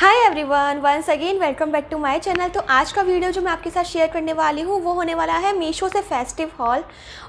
hi everyone once again welcome back to my channel तो आज का वीडियो जो मैं आपके साथ शेयर करने वाली हूँ वो होने वाला है मीशो से फेस्टिव हॉल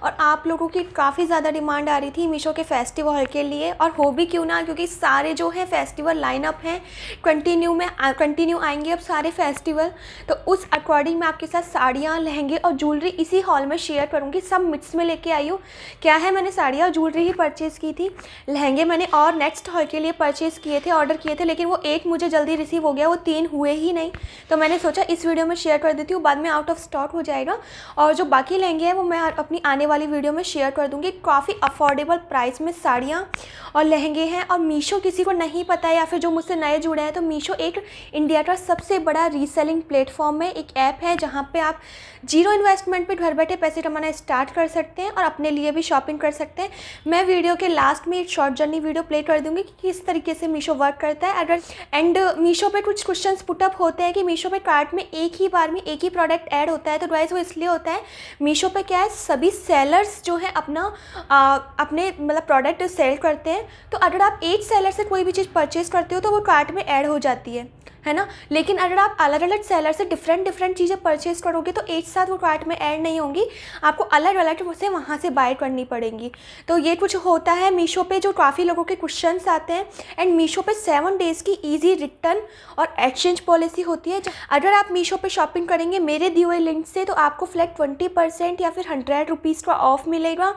और आप लोगों की काफ़ी ज़्यादा डिमांड आ रही थी मीशो के फेस्टिव हॉल के लिए और हो भी क्यों ना क्योंकि सारे जो है फेस्टिवल लाइनअप हैं कंटिन्यू में कंटिन्यू आएंगे अब सारे फेस्टिवल तो उस अकॉर्डिंग मैं आपके साथ साड़ियाँ लहंगे और ज्वेलरी इसी हॉल में शेयर करूँगी सब मिक्स में लेके आई हूँ क्या है मैंने साड़ियाँ और ज्वेलरी ही परचेज़ की थी लहंगे मैंने और नेक्स्ट हॉल के लिए परचेज़ किए थे ऑर्डर किए थे लेकिन वो एक मुझे जल्दी भी रिसीव हो गया वो तीन हुए ही नहीं तो मैंने सोचा इस वीडियो में शेयर कर देती हूँ बाद में आउट ऑफ स्टॉक हो जाएगा और जो बाकी लहंगे हैं वो मैं अपनी आने वाली वीडियो में शेयर कर दूँगी काफ़ी अफोर्डेबल प्राइस में साड़ियाँ और लहंगे हैं और मीशो किसी को नहीं पता है या फिर जो मुझसे नए जुड़े हैं तो मीशो एक इंडिया का सबसे बड़ा रीसेलिंग प्लेटफॉर्म है एक ऐप है जहाँ पर आप जीरो इन्वेस्टमेंट पर घर बैठे पैसे कमाना स्टार्ट कर सकते हैं और अपने लिए भी शॉपिंग कर सकते हैं मैं वीडियो के लास्ट में एक शॉर्ट जर्नी वीडियो प्ले कर दूँगी कि किस तरीके से मीशो वर्क करता है अगर एंड मीशो पे कुछ क्वेश्चन पुटअप होते हैं कि मीशो पे कार्ट में एक ही बार में एक ही प्रोडक्ट ऐड होता है तो वाइज वो इसलिए होता है मीशो पे क्या है सभी सेलर्स जो हैं अपना आ, अपने मतलब प्रोडक्ट सेल करते हैं तो अगर आप एक सेलर से कोई भी चीज़ परचेज़ करते हो तो वो कार्ट में ऐड हो जाती है है ना लेकिन अगर आप अलग अलग सेलर से डिफरेंट डिफरेंट चीज़ें परचेज करोगे तो एक साथ वो कार्ट में ऐड नहीं होंगी आपको अलग अलग से वहाँ से बाय करनी पड़ेंगी तो ये कुछ होता है मीशो पे जो काफ़ी लोगों के क्वेश्चन आते हैं एंड मीशो पे सेवन डेज़ की ईजी रिटर्न और एक्सचेंज पॉलिसी होती है अगर आप मीशो पे शॉपिंग करेंगे मेरे दिए हुए लिंक से तो आपको फ्लैट ट्वेंटी परसेंट या फिर हंड्रेड रुपीज़ का ऑफ मिलेगा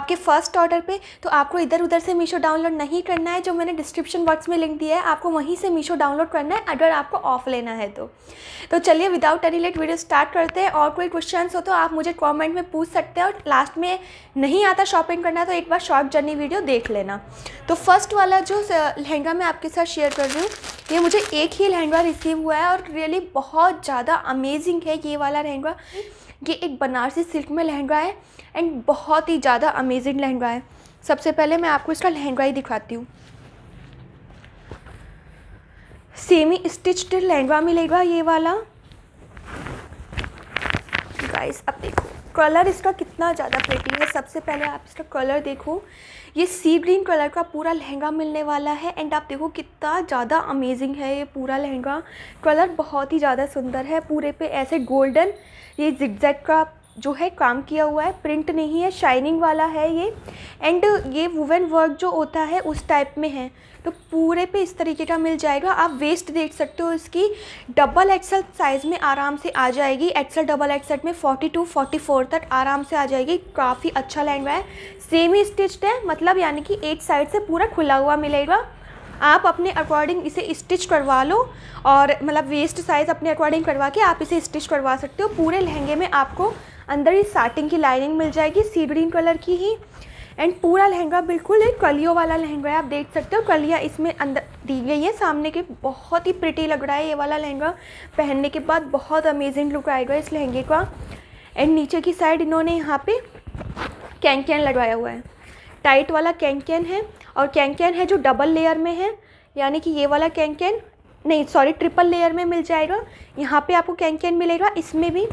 आपके फर्स्ट ऑर्डर पर तो आपको इधर उधर से मीशो डाउनलोड नहीं करना है जो मैंने डिस्क्रिप्शन बॉक्स में लिंक दिया है आपको वहीं से मीशो डाउनलोड करना है अगर अगर आपको ऑफ लेना है तो तो चलिए without any late video start करते हैं और कोई क्वेश्चन हो तो आप मुझे कॉमेंट में पूछ सकते हैं और लास्ट में नहीं आता शॉपिंग करना तो एक बार शॉर्ट जर्नी वीडियो देख लेना तो फर्स्ट वाला जो लहंगा मैं आपके साथ शेयर कर रही हूँ ये मुझे एक ही लहंगा रिसीव हुआ है और रियली बहुत ज़्यादा अमेजिंग है ये वाला लहंगा ये एक बनारसी सिल्क में लहंगा है एंड बहुत ही ज़्यादा अमेजिंग लहंगा है सबसे पहले मैं आपको इसका लहंगा ही दिखाती हूँ सेमी स्टिच्ड लहंगा मिलेगा ये वाला गाइस अब देखो कलर इसका कितना ज़्यादा प्रेटी है सबसे पहले आप इसका कलर देखो ये सी ग्रीन कलर का पूरा लहंगा मिलने वाला है एंड आप देखो कितना ज़्यादा अमेजिंग है ये पूरा लहंगा कलर बहुत ही ज़्यादा सुंदर है पूरे पे ऐसे गोल्डन ये जिगजैग का जो है काम किया हुआ है प्रिंट नहीं है शाइनिंग वाला है ये एंड ये वुवन वर्क जो होता है उस टाइप में है तो पूरे पे इस तरीके का मिल जाएगा आप वेस्ट देख सकते हो इसकी डबल एक्सल साइज़ में आराम से आ जाएगी एक्सल डबल एक्सल में 42 44 तक आराम से आ जाएगी काफ़ी अच्छा लहंगा है सेम ही स्टिच्ड है मतलब यानी कि एक साइड से पूरा खुला हुआ मिलेगा आप अपने अकॉर्डिंग इसे स्टिच करवा लो और मतलब वेस्ट साइज़ अपने अकॉर्डिंग करवा के आप इसे स्टिच करवा सकते हो पूरे लहंगे में आपको अंदर ही साटिंग की लाइनिंग मिल जाएगी सी ग्रीन कलर की ही एंड पूरा लहंगा बिल्कुल एक कलियों वाला लहंगा है आप देख सकते हो कलिया इसमें अंदर दी गई है सामने के बहुत ही प्रिटी लग रहा है ये वाला लहंगा पहनने के बाद बहुत अमेजिंग लुक आएगा इस लहंगे का एंड नीचे की साइड इन्होंने यहाँ पे कैंकैन कैन लगवाया हुआ है टाइट वाला कैंकैन है और कैंकैन है जो डबल लेयर में है यानी कि ये वाला कैंकैन नहीं सॉरी ट्रिपल लेयर में मिल जाएगा यहाँ पे आपको कैंकन मिलेगा इसमें भी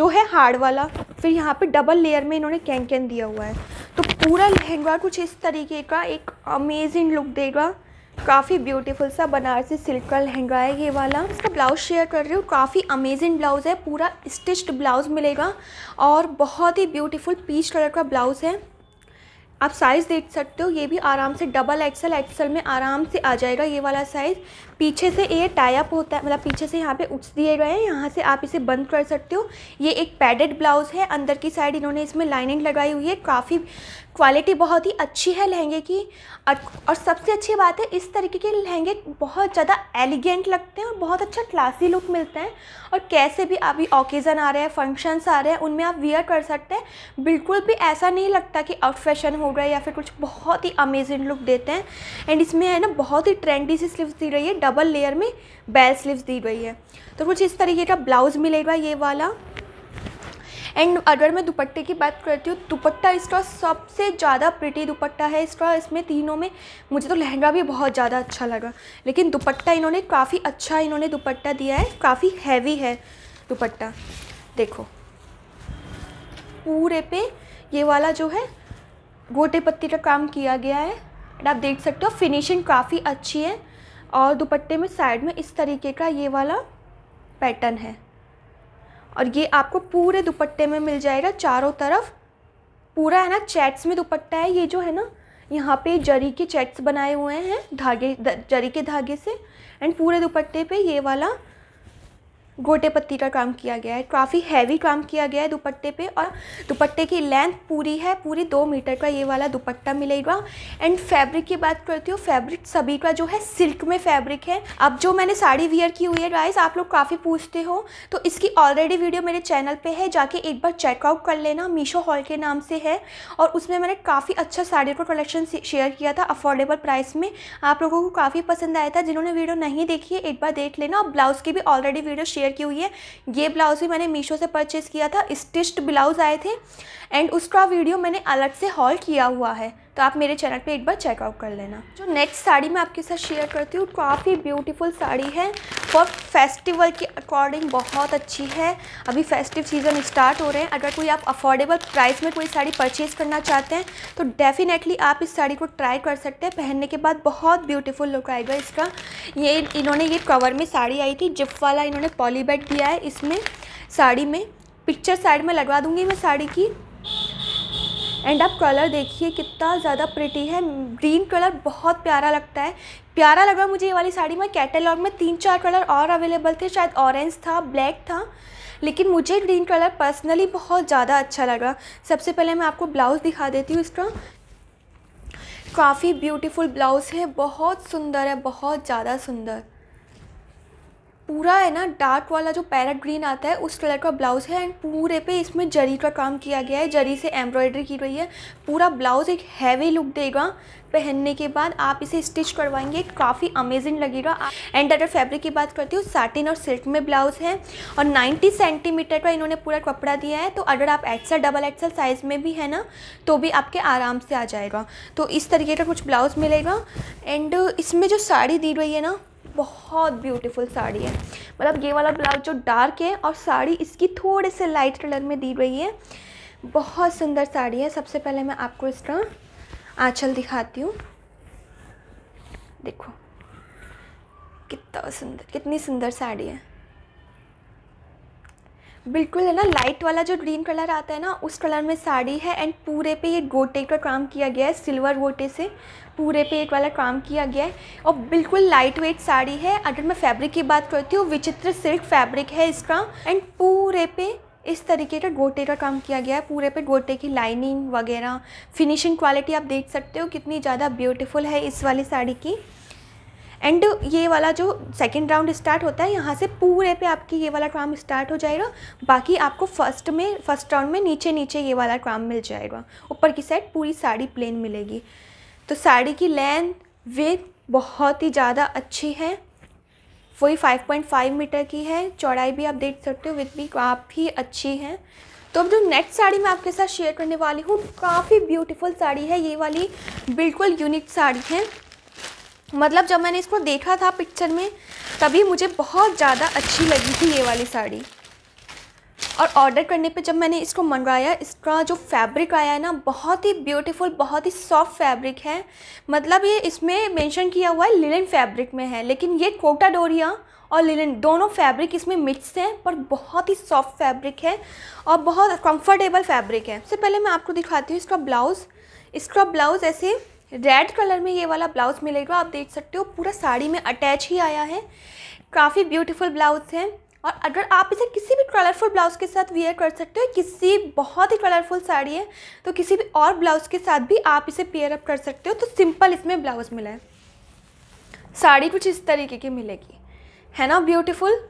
जो है हार्ड वाला फिर यहाँ पे डबल लेयर में इन्होंने कैंकन दिया हुआ है तो पूरा लहंगा कुछ इस तरीके का एक अमेजिंग लुक देगा काफ़ी ब्यूटीफुल सा बनारसी सिल्क का लहंगा है ये वाला इसका ब्लाउज शेयर कर रही हूँ काफ़ी अमेजिंग ब्लाउज़ है पूरा स्टिच्ड ब्लाउज़ मिलेगा और बहुत ही ब्यूटीफुल पीच कलर का ब्लाउज़ है आप साइज़ देख सकते हो ये भी आराम से डबल एक्सल एक्सल में आराम से आ जाएगा ये वाला साइज़ पीछे से ये टाइप होता है मतलब पीछे से यहाँ पे उठ दिए गए हैं यहाँ से आप इसे बंद कर सकते हो ये एक पैडेड ब्लाउज़ है अंदर की साइड इन्होंने इसमें लाइनिंग लगाई हुई है काफ़ी क्वालिटी बहुत ही अच्छी है लहंगे की और सबसे अच्छी बात है इस तरीके के लहंगे बहुत ज़्यादा एलिगेंट लगते हैं और बहुत अच्छा क्लासी लुक मिलता है और कैसे भी अभी ओकेज़न आ रहे हैं फंक्शंस आ रहे हैं उनमें आप वियर कर सकते हैं बिल्कुल भी ऐसा नहीं लगता कि आउट फैशन हो रहा है या फिर कुछ बहुत ही अमेजिंग लुक देते हैं एंड इसमें है ना बहुत ही ट्रेंडी सी स्लीव्स दी रही है डबल लेयर में बेल स्लीव्स दी गई है तो कुछ इस तरीके का ब्लाउज मिलेगा ये वाला एंड अगर मैं दुपट्टे की बात करती हूँ दुपट्टा इसका सबसे ज़्यादा प्रिटी दुपट्टा है इसका इसमें तीनों में मुझे तो लहंगा भी बहुत ज़्यादा अच्छा लगा लेकिन दुपट्टा इन्होंने काफ़ी अच्छा इन्होंने दुपट्टा दिया है काफ़ी हैवी है दुपट्टा देखो पूरे पे ये वाला जो है गोटे पत्ती का काम किया गया है एंड आप देख सकते हो फिनिशिंग काफ़ी अच्छी है और दुपट्टे में साइड में इस तरीके का ये वाला पैटर्न है और ये आपको पूरे दुपट्टे में मिल जाएगा चारों तरफ पूरा है ना चैट्स में दुपट्टा है ये जो है ना यहाँ पे जरी के चैट्स बनाए हुए हैं धागे जरी के धागे से एंड पूरे दुपट्टे पे ये वाला गोटे पत्ती का काम किया गया है काफ़ी हैवी काम किया गया है दुपट्टे पे और दुपट्टे की लेंथ पूरी है पूरी दो मीटर का ये वाला दुपट्टा मिलेगा एंड फैब्रिक की बात करती हूँ फैब्रिक सभी का जो है सिल्क में फैब्रिक है अब जो मैंने साड़ी वियर की हुई है राइस आप लोग काफ़ी पूछते हो तो इसकी ऑलरेडी वीडियो मेरे चैनल पर है जाके एक बार चेकआउट कर लेना मीशो हॉल के नाम से है और उसमें मैंने काफ़ी अच्छा साड़ी का कलेक्शन शेयर किया था अफोर्डेबल प्राइस में आप लोगों को काफ़ी पसंद आया था जिन्होंने वीडियो नहीं देखी है एक बार देख लेना और ब्लाउज़ की भी ऑलरेडी वीडियो शेयर पेयर की हुई है ये ब्लाउज़ भी मैंने मीशो से परचेज़ किया था स्टिच्ड ब्लाउज़ आए थे एंड उसका वीडियो मैंने अलग से हॉल किया हुआ है तो आप मेरे चैनल पे एक बार चेकआउट कर लेना जो नेक्स्ट साड़ी मैं आपके साथ शेयर करती हूँ काफ़ी ब्यूटीफुल साड़ी है और फेस्टिवल के अकॉर्डिंग बहुत अच्छी है अभी फेस्टिव सीज़न स्टार्ट हो रहे हैं अगर कोई आप अफोर्डेबल प्राइस में कोई साड़ी परचेज़ करना चाहते हैं तो डेफ़िनेटली आप इस साड़ी को ट्राई कर सकते हैं पहनने के बाद बहुत ब्यूटीफुल लुक आएगा इसका ये इन्होंने ये कवर में साड़ी आई थी जिप वाला इन्होंने पॉलीबेट दिया है इसमें साड़ी में पिक्चर साइड में लगवा दूंगी मैं साड़ी की एंड आप कलर देखिए कितना ज़्यादा प्रिटी है ग्रीन कलर बहुत प्यारा लगता है प्यारा लगा मुझे ये वाली साड़ी में कैटलॉग में तीन चार कलर और अवेलेबल थे शायद ऑरेंज था ब्लैक था लेकिन मुझे ग्रीन कलर पर्सनली बहुत ज़्यादा अच्छा लगा सबसे पहले मैं आपको ब्लाउज़ दिखा देती हूँ इसका काफ़ी ब्यूटीफुल ब्लाउज़ है बहुत सुंदर है बहुत ज़्यादा सुंदर पूरा है ना डार्क वाला जो पैरट ग्रीन आता है उस कलर का ब्लाउज़ है एंड पूरे पे इसमें जरी का काम किया गया है जरी से एम्ब्रॉयडरी की गई है पूरा ब्लाउज़ एक हैवी लुक देगा पहनने के बाद आप इसे स्टिच करवाएंगे काफ़ी अमेजिंग लगेगा एंड अगर फैब्रिक की बात करती हूँ साटिन और सिल्क में ब्लाउज़ है और 90 सेंटीमीटर का इन्होंने पूरा कपड़ा दिया है तो अगर आप एक्सल डबल एक्सल साइज़ में भी है ना तो भी आपके आराम से आ जाएगा तो इस तरीके का कुछ ब्लाउज़ मिलेगा एंड इसमें जो साड़ी दी गई है ना बहुत ब्यूटीफुल साड़ी है मतलब ये वाला ब्लाउज जो डार्क है और साड़ी इसकी थोड़े से लाइट कलर में दी गई है बहुत सुंदर साड़ी है सबसे पहले मैं आपको इसका आँचल दिखाती हूँ देखो कितना सुंदर कितनी सुंदर साड़ी है बिल्कुल है ना लाइट वाला जो ग्रीन कलर आता है ना उस कलर में साड़ी है एंड पूरे पे ये गोटे का काम किया गया है सिल्वर गोटे से पूरे पे एक वाला काम किया गया है और बिल्कुल लाइट वेट साड़ी है अगर मैं फैब्रिक की बात करती हूँ विचित्र सिल्क फैब्रिक है इसका एंड पूरे पे इस तरीके का गोटे का काम किया गया है पूरे पे गोटे की लाइनिंग वगैरह फिनिशिंग क्वालिटी आप देख सकते हो कितनी ज़्यादा ब्यूटीफुल है इस वाली साड़ी की एंड ये वाला जो सेकेंड राउंड स्टार्ट होता है यहाँ से पूरे पे आपकी ये वाला क्राम स्टार्ट हो जाएगा बाकी आपको फर्स्ट में फर्स्ट राउंड में नीचे नीचे ये वाला क्राम मिल जाएगा ऊपर की साइड पूरी साड़ी प्लेन मिलेगी तो साड़ी की लेंथ विथ बहुत ही ज़्यादा अच्छी है वही 5.5 मीटर की है चौड़ाई भी आप देख सकते हो विथ भी काफ़ी अच्छी है तो अब जो नेक्स्ट साड़ी मैं आपके साथ शेयर करने वाली हूँ काफ़ी ब्यूटीफुल साड़ी है ये वाली बिल्कुल यूनिक साड़ी है मतलब जब मैंने इसको देखा था पिक्चर में तभी मुझे बहुत ज़्यादा अच्छी लगी थी ये वाली साड़ी और ऑर्डर करने पे जब मैंने इसको मंगवाया इसका जो फैब्रिक आया है ना बहुत ही ब्यूटीफुल बहुत ही सॉफ्ट फैब्रिक है मतलब ये इसमें मेंशन किया हुआ है लिलन फैब्रिक में है लेकिन ये कोटा डोरिया और लिलन दोनों फैब्रिक इसमें मिक्स हैं पर बहुत ही सॉफ्ट फैब्रिक है और बहुत कम्फर्टेबल फैब्रिक है सबसे पहले मैं आपको दिखाती हूँ इसका ब्लाउज़ इसका ब्लाउज़ ऐसे रेड कलर में ये वाला ब्लाउज़ मिलेगा आप देख सकते हो पूरा साड़ी में अटैच ही आया है काफ़ी ब्यूटीफुल ब्लाउज़ है और अगर आप इसे किसी भी कलरफुल ब्लाउज़ के साथ वेयर कर सकते हो किसी बहुत ही कलरफुल साड़ी है तो किसी भी और ब्लाउज़ के साथ भी आप इसे पेयर अप कर सकते हो तो सिंपल इसमें ब्लाउज़ मिला है साड़ी कुछ इस तरीके की मिलेगी है ना ब्यूटीफुल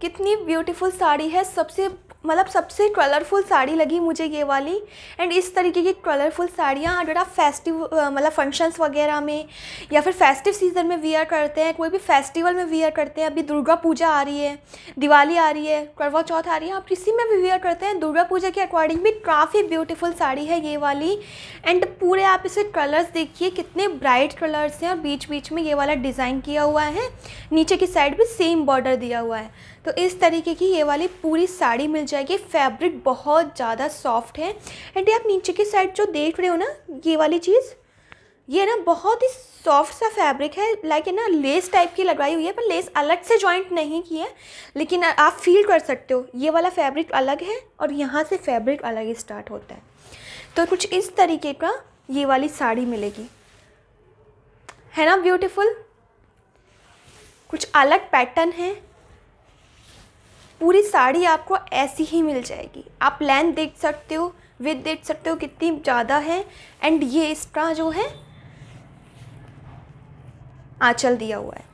कितनी ब्यूटीफुल साड़ी है सबसे मतलब सबसे कलरफुल साड़ी लगी मुझे ये वाली एंड इस तरीके की कलरफुल साड़ियाँ अगर आप फेस्टिव मतलब फंक्शंस वगैरह में या फिर फेस्टिव सीज़न में वियर करते हैं कोई भी फेस्टिवल में वियर करते हैं अभी दुर्गा पूजा आ रही है दिवाली आ रही है करवा चौथ आ रही है आप किसी में भी वियर करते हैं दुर्गा पूजा के अकॉर्डिंग भी काफ़ी ब्यूटीफुल साड़ी है ये वाली एंड पूरे आप इसे कलर्स देखिए कितने ब्राइट कलर्स हैं और बीच बीच में ये वाला डिज़ाइन किया हुआ है नीचे की साइड भी सेम बॉर्डर दिया हुआ है तो इस तरीके की ये वाली पूरी साड़ी मिल जाएगी फैब्रिक बहुत ज़्यादा सॉफ्ट है एंड ये आप नीचे की साइड जो देख रहे हो ना ये वाली चीज़ ये ना बहुत ही सॉफ्ट सा फैब्रिक है लाइक है ना लेस टाइप की लगाई हुई है पर लेस अलग से जॉइंट नहीं की है लेकिन आप फील कर सकते हो ये वाला फैब्रिक अलग है और यहाँ से फैब्रिक अलग ही स्टार्ट होता है तो कुछ इस तरीके का ये वाली साड़ी मिलेगी है ना ब्यूटीफुल कुछ अलग पैटर्न है पूरी साड़ी आपको ऐसी ही मिल जाएगी आप लेंथ देख सकते हो विथ देख सकते हो कितनी ज़्यादा है एंड ये इसका जो है आँचल दिया हुआ है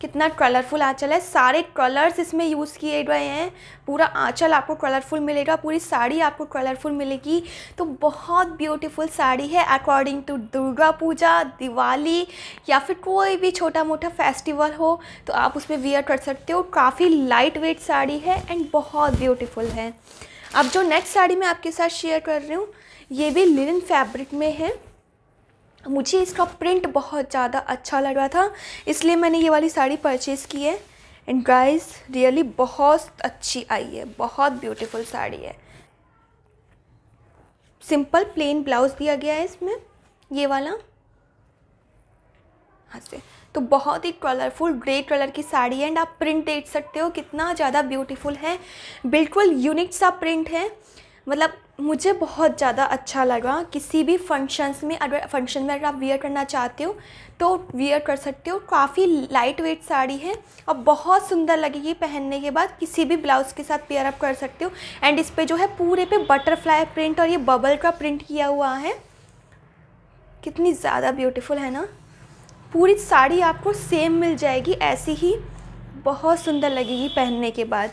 कितना कलरफुल आँचल है सारे कलर्स इसमें यूज़ किए गए हैं पूरा आँचल आपको कलरफुल मिलेगा पूरी साड़ी आपको कलरफुल मिलेगी तो बहुत ब्यूटीफुल साड़ी है अकॉर्डिंग टू दुर्गा पूजा दिवाली या फिर कोई भी छोटा मोटा फेस्टिवल हो तो आप उसमें वियर कर सकते हो काफ़ी लाइट वेट साड़ी है एंड बहुत ब्यूटीफुल है अब जो नेक्स्ट साड़ी मैं आपके साथ शेयर कर रही हूँ ये भी लिनन फैब्रिक में है मुझे इसका प्रिंट बहुत ज़्यादा अच्छा लग रहा था इसलिए मैंने ये वाली साड़ी परचेज़ की है एंड गाइस रियली बहुत अच्छी आई है बहुत ब्यूटीफुल साड़ी है सिंपल प्लेन ब्लाउज़ दिया गया है इसमें ये वाला हाँ से तो बहुत ही कलरफुल ग्रे कलर की साड़ी है एंड आप प्रिंट देख सकते हो कितना ज़्यादा ब्यूटीफुल है बिल्कुल यूनिक सा प्रिंट है मतलब मुझे बहुत ज़्यादा अच्छा लगा किसी भी फंक्शंस में अगर फंक्शन में अगर आप वियर करना चाहते हो तो वियर कर सकते हो काफ़ी लाइट वेट साड़ी है और बहुत सुंदर लगेगी पहनने के बाद किसी भी ब्लाउज़ के साथ पेयर अप कर सकते हो एंड इस पर जो है पूरे पे बटरफ्लाई प्रिंट और ये बबल का प्रिंट किया हुआ है कितनी ज़्यादा ब्यूटिफुल है ना पूरी साड़ी आपको सेम मिल जाएगी ऐसी ही बहुत सुंदर लगेगी पहनने के बाद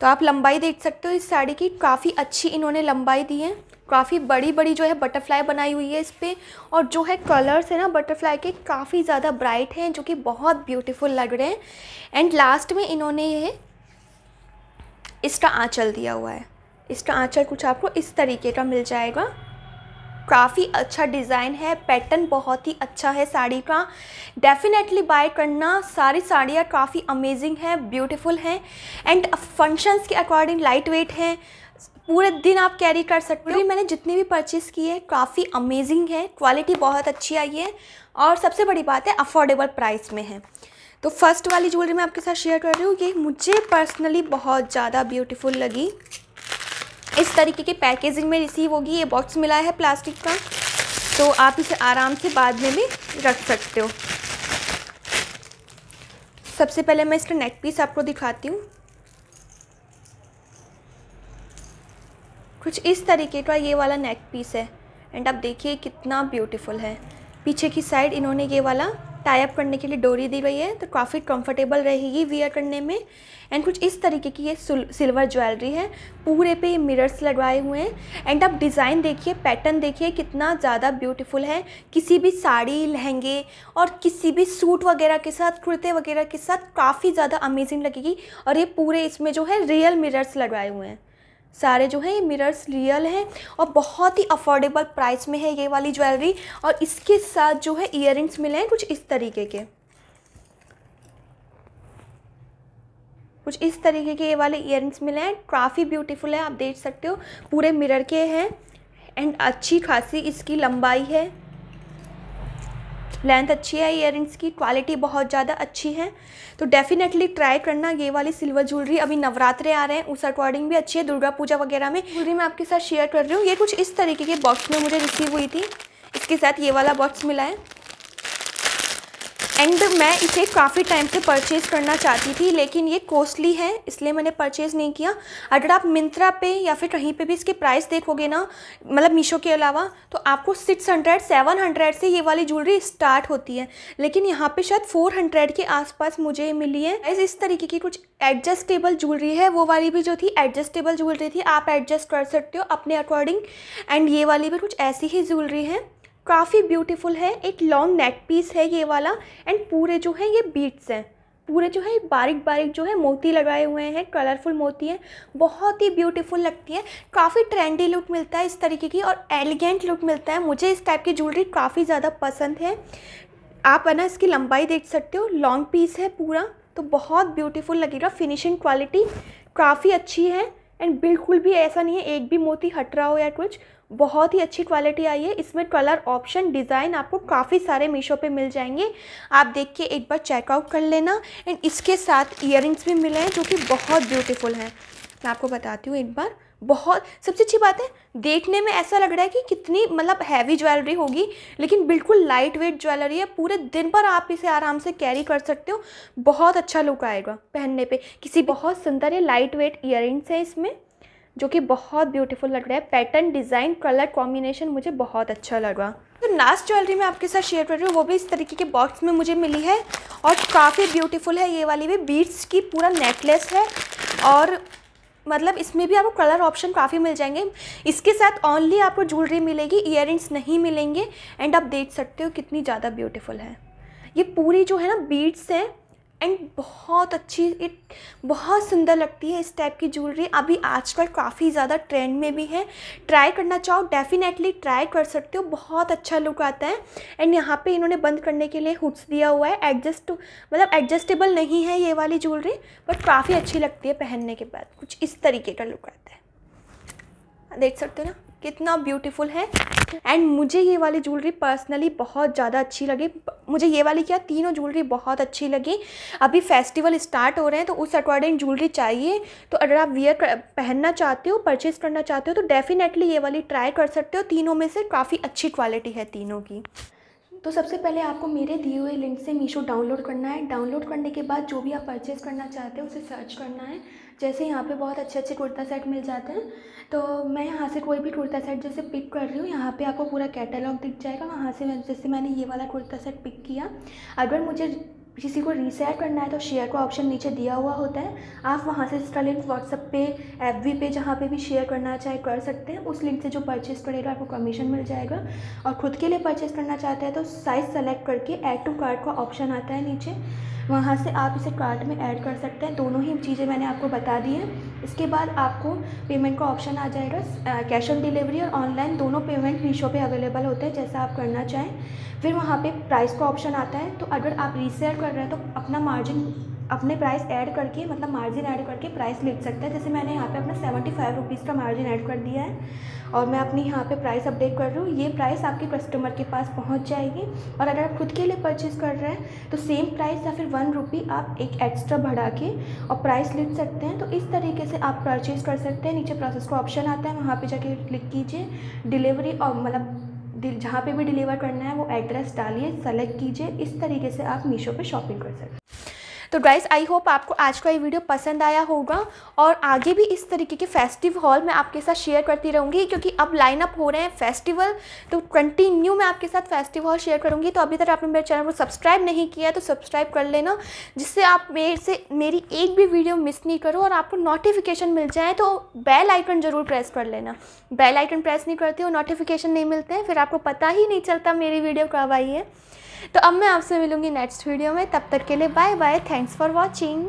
तो आप लंबाई देख सकते हो इस साड़ी की काफ़ी अच्छी इन्होंने लंबाई दी है काफ़ी बड़ी बड़ी जो है बटरफ्लाई बनाई हुई है इस पर और जो है कलर्स है ना बटरफ्लाई के काफ़ी ज़्यादा ब्राइट हैं जो कि बहुत ब्यूटीफुल लग रहे हैं एंड लास्ट में इन्होंने ये इसका आँचल दिया हुआ है इसका आँचल कुछ आपको इस तरीके का मिल जाएगा काफ़ी अच्छा डिज़ाइन है पैटर्न बहुत ही अच्छा है साड़ी का डेफिनेटली बाय करना सारी साड़ियाँ काफ़ी अमेजिंग हैं ब्यूटीफुल हैं एंड फंक्शंस के अकॉर्डिंग लाइट वेट हैं पूरे दिन आप कैरी कर सकते हो मैंने जितनी भी परचेज़ की है काफ़ी अमेजिंग है क्वालिटी बहुत अच्छी आई है और सबसे बड़ी बात है अफोर्डेबल प्राइस में है तो फर्स्ट वाली ज्वेलरी मैं आपके साथ शेयर कर रही हूँ ये मुझे पर्सनली बहुत ज़्यादा ब्यूटीफुल लगी इस तरीके की पैकेजिंग में रिसीव होगी ये बॉक्स मिला है प्लास्टिक का तो आप इसे आराम से बाद में भी रख सकते हो सबसे पहले मैं इसका नेक पीस आपको दिखाती हूँ कुछ इस तरीके का ये वाला नेक पीस है एंड आप देखिए कितना ब्यूटीफुल है पीछे की साइड इन्होंने ये वाला टाई अप करने के लिए डोरी दी गई है तो काफ़ी कंफर्टेबल रहेगी वियर करने में एंड कुछ इस तरीके की ये सिल्वर ज्वेलरी है पूरे पे ये मिरर्स लगवाए हुए हैं एंड आप डिज़ाइन देखिए पैटर्न देखिए कितना ज़्यादा ब्यूटीफुल है किसी भी साड़ी लहंगे और किसी भी सूट वगैरह के साथ कुर्ते वगैरह के साथ काफ़ी ज़्यादा अमेजिंग लगेगी और ये पूरे इसमें जो है रियल मिरर्स लगवाए हुए हैं सारे जो है ये मिरर्स रियल हैं और बहुत ही अफोर्डेबल प्राइस में है ये वाली ज्वेलरी और इसके साथ जो है इयर मिले हैं कुछ इस तरीके के कुछ इस तरीके के ये वाले इयर मिले हैं काफ़ी ब्यूटीफुल है आप देख सकते हो पूरे मिरर के हैं एंड अच्छी खासी इसकी लंबाई है लेंथ अच्छी है ईयर की क्वालिटी बहुत ज़्यादा अच्छी है तो डेफिनेटली ट्राई करना ये वाली सिल्वर ज्वेलरी अभी नवरात्रे आ रहे हैं उस अकॉर्डिंग भी अच्छी है दुर्गा पूजा वगैरह में ज्वेलरी मैं आपके साथ शेयर कर रही हूँ ये कुछ इस तरीके के बॉक्स में मुझे रिसीव हुई थी इसके साथ ये वाला बॉक्स मिला है एंड मैं इसे काफ़ी टाइम से परचेज़ करना चाहती थी लेकिन ये कॉस्टली है इसलिए मैंने परचेज़ नहीं किया अगर आप मिंत्रा पे या फिर कहीं पे भी इसके प्राइस देखोगे ना मतलब मीशो के अलावा तो आपको सिक्स हंड्रेड सेवन हंड्रेड से ये वाली ज्वेलरी स्टार्ट होती है लेकिन यहाँ पे शायद फ़ोर हंड्रेड के आसपास मुझे मिली है ऐसे इस तरीके की कुछ एडजस्टेबल ज्वेलरी है वो वाली भी जो थी एडजस्टेबल ज्वेलरी थी आप एडजस्ट कर सकते हो अपने अकॉर्डिंग एंड ये वाली भी कुछ ऐसी ही ज्वेलरी है काफ़ी ब्यूटीफुल है एक लॉन्ग नेक पीस है ये वाला एंड पूरे जो है ये बीट्स हैं पूरे जो है बारीक बारीक जो है मोती लगाए हुए हैं कलरफुल मोती हैं बहुत ही ब्यूटीफुल लगती है काफ़ी ट्रेंडी लुक मिलता है इस तरीके की और एलिगेंट लुक मिलता है मुझे इस टाइप की ज्वेलरी काफ़ी ज़्यादा पसंद है आप है ना इसकी लंबाई देख सकते हो लॉन्ग पीस है पूरा तो बहुत ब्यूटीफुल लगेगा फिनिशिंग क्वालिटी काफ़ी अच्छी है एंड बिल्कुल भी ऐसा नहीं है एक भी मोती हट रहा हो या कुछ बहुत ही अच्छी क्वालिटी आई है इसमें कलर ऑप्शन डिज़ाइन आपको काफ़ी सारे मीशो पे मिल जाएंगे आप देख के एक बार चेकआउट कर लेना एंड इसके साथ ईयर भी मिले हैं जो कि बहुत ब्यूटीफुल हैं मैं आपको बताती हूँ एक बार बहुत सबसे अच्छी बात है देखने में ऐसा लग रहा है कि कितनी मतलब हैवी ज्वेलरी होगी लेकिन बिल्कुल लाइट वेट ज्वेलरी है पूरे दिन पर आप इसे आराम से कैरी कर सकते हो बहुत अच्छा लुक आएगा पहनने पे किसी बहुत सुंदर है लाइट वेट रिंग्स है इसमें जो कि बहुत ब्यूटीफुल लग रहा है पैटर्न डिज़ाइन कलर कॉम्बिनेशन मुझे बहुत अच्छा लगा तो लास्ट ज्वेलरी मैं आपके साथ शेयर कर रही हूँ वो भी इस तरीके के बॉक्स में मुझे मिली है और काफ़ी ब्यूटीफुल है ये वाली भी बीट्स की पूरा नेकलेस है और मतलब इसमें भी आपको कलर ऑप्शन काफ़ी मिल जाएंगे इसके साथ ऑनली आपको ज्वेलरी मिलेगी ईयर नहीं मिलेंगे एंड आप देख सकते हो कितनी ज़्यादा ब्यूटीफुल है ये पूरी जो है ना बीट्स हैं एंड बहुत अच्छी इट बहुत सुंदर लगती है इस टाइप की ज्वेलरी अभी आजकल काफ़ी ज़्यादा ट्रेंड में भी है ट्राई करना चाहो डेफिनेटली ट्राई कर सकते हो बहुत अच्छा लुक आता है एंड यहाँ पे इन्होंने बंद करने के लिए हुक्स दिया हुआ है एडजस्ट मतलब एडजस्टेबल नहीं है ये वाली ज्वेलरी बट काफ़ी अच्छी लगती है पहनने के बाद कुछ इस तरीके का लुक आता है देख सकते हो ना कितना ब्यूटीफुल है एंड मुझे ये वाली ज्वेलरी पर्सनली बहुत ज़्यादा अच्छी लगी मुझे ये वाली क्या तीनों ज्वेलरी बहुत अच्छी लगी अभी फेस्टिवल स्टार्ट हो रहे हैं तो उस अकॉर्डिंग ज्वेलरी चाहिए तो अगर आप वियर पहनना चाहते हो परचेज करना चाहते हो तो डेफिनेटली ये वाली ट्राई कर सकते हो तीनों में से काफ़ी अच्छी क्वालिटी है तीनों की तो सबसे पहले आपको मेरे दिए हुए लिंक से मीशो डाउनलोड करना है डाउनलोड करने के बाद जो भी आप परचेज़ करना चाहते हो उसे सर्च करना है जैसे यहाँ पे बहुत अच्छे अच्छे कुर्ता सेट मिल जाते हैं तो मैं यहाँ से कोई भी कुर्ता सेट जैसे पिक कर रही हूँ यहाँ पे आपको पूरा कैटलॉग दिख जाएगा वहाँ से मैं जैसे मैंने ये वाला कुर्ता सेट पिक किया अगर मुझे किसी को रीसेट करना है तो शेयर का ऑप्शन नीचे दिया हुआ होता है आप वहाँ से इसका लिंक व्हाट्सअप पे एफ पे जहाँ पे भी शेयर करना चाहे कर सकते हैं उस लिंक से जो परचेज़ करेगा आपको कमीशन मिल जाएगा और ख़ुद के लिए परचेज़ करना चाहते हैं तो साइज़ सेलेक्ट करके एड टू कार्ड का ऑप्शन आता है नीचे वहाँ से आप इसे कार्ट में ऐड कर सकते हैं दोनों ही चीज़ें मैंने आपको बता दी हैं इसके बाद आपको पेमेंट का ऑप्शन आ जाएगा कैश ऑन डिलीवरी और ऑनलाइन दोनों पेमेंट मीशो पे अवेलेबल होते हैं जैसा आप करना चाहें फिर वहाँ पे प्राइस का ऑप्शन आता है तो अगर आप रीसेल कर रहे हैं तो अपना मार्जिन अपने प्राइस ऐड करके मतलब मार्जिन ऐड करके प्राइस लिख सकते हैं जैसे मैंने यहाँ पे अपना सेवेंटी फाइव रुपीज़ का मार्जिन ऐड कर दिया है और मैं अपनी यहाँ पे प्राइस अपडेट कर रही हूँ ये प्राइस आपके कस्टमर के पास पहुँच जाएगी और अगर आप खुद के लिए परचेज़ कर रहे हैं तो सेम प्राइस या फिर वन रुपी आप एक एक्स्ट्रा बढ़ा के और प्राइस लिख सकते हैं तो इस तरीके से आप परचेज़ कर सकते हैं नीचे प्रोसेस का ऑप्शन आता है वहाँ पर जाके क्लिक कीजिए डिलीवरी और मतलब जहाँ पर भी डिलीवर करना है वो एड्रेस डालिए सेलेक्ट कीजिए इस तरीके से आप मीशो पर शॉपिंग कर सकते हैं तो गाइस आई होप आपको आज का ये वीडियो पसंद आया होगा और आगे भी इस तरीके के फेस्टिव हॉल मैं आपके साथ शेयर करती रहूँगी क्योंकि अब लाइनअप हो रहे हैं फेस्टिवल तो कंटिन्यू मैं आपके साथ फेस्टिव हॉल शेयर करूँगी तो अभी तक आपने मेरे चैनल को सब्सक्राइब नहीं किया तो सब्सक्राइब कर लेना जिससे आप मेरे से मेरी एक भी वीडियो मिस नहीं करो और आपको नोटिफिकेशन मिल जाए तो बेल आइकन ज़रूर प्रेस कर लेना बेल आइकन प्रेस नहीं करती हो नोटिफिकेशन नहीं मिलते हैं फिर आपको पता ही नहीं चलता मेरी वीडियो कब आई है तो अब मैं आपसे मिलूंगी नेक्स्ट वीडियो में तब तक के लिए bye bye thanks for watching